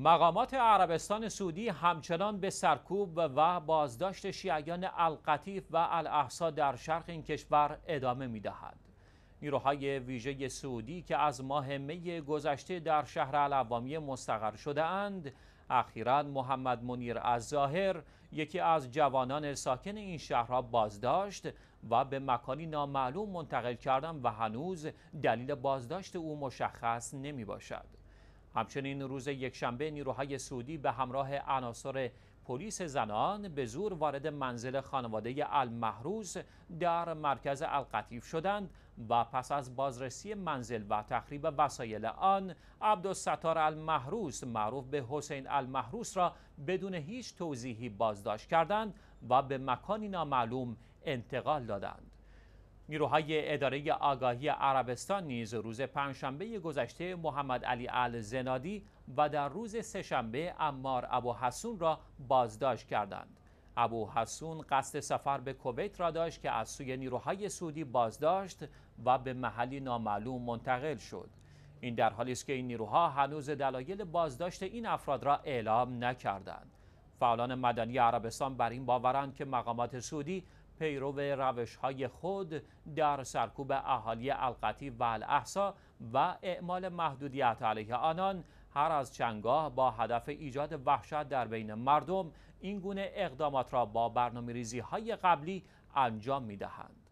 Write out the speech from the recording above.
مقامات عربستان سعودی همچنان به سرکوب و بازداشت شیعیان القطیف و الاحسا در شرق این کشور ادامه دهد. نیروهای ویژه سعودی که از ماه می گذشته در شهر العوامی مستقر شده اند اخیرا محمد منیر از ظاهر یکی از جوانان ساکن این شهر را بازداشت و به مکانی نامعلوم منتقل کردند و هنوز دلیل بازداشت او مشخص نمی باشد. همچنین روز یکشنبه نیروهای سعودی به همراه عناصر پلیس زنان به زور وارد منزل خانواده المحروز در مرکز القطیف شدند و پس از بازرسی منزل و تخریب وسایل آن عبدالستار المحروس معروف به حسین المحروس را بدون هیچ توضیحی بازداشت کردند و به مکانی نامعلوم انتقال دادند نیروهای اداره آگاهی عربستان نیز روز پنجشنبه گذشته محمد علی زنادی و در روز سهشنبه امار ابو حسون را بازداشت کردند. ابو حسون قصد سفر به کویت را داشت که از سوی نیروهای سعودی بازداشت و به محلی نامعلوم منتقل شد. این در حالی است که این نیروها هنوز دلایل بازداشت این افراد را اعلام نکردند. فعالان مدنی عربستان بر این باورند که مقامات سعودی پیرو روش های خود در سرکوب اهالی القتی و الاحسا و اعمال محدودیت علیه آنان هر از چنگاه با هدف ایجاد وحشت در بین مردم این گونه اقدامات را با برنامه ریزی های قبلی انجام می دهند.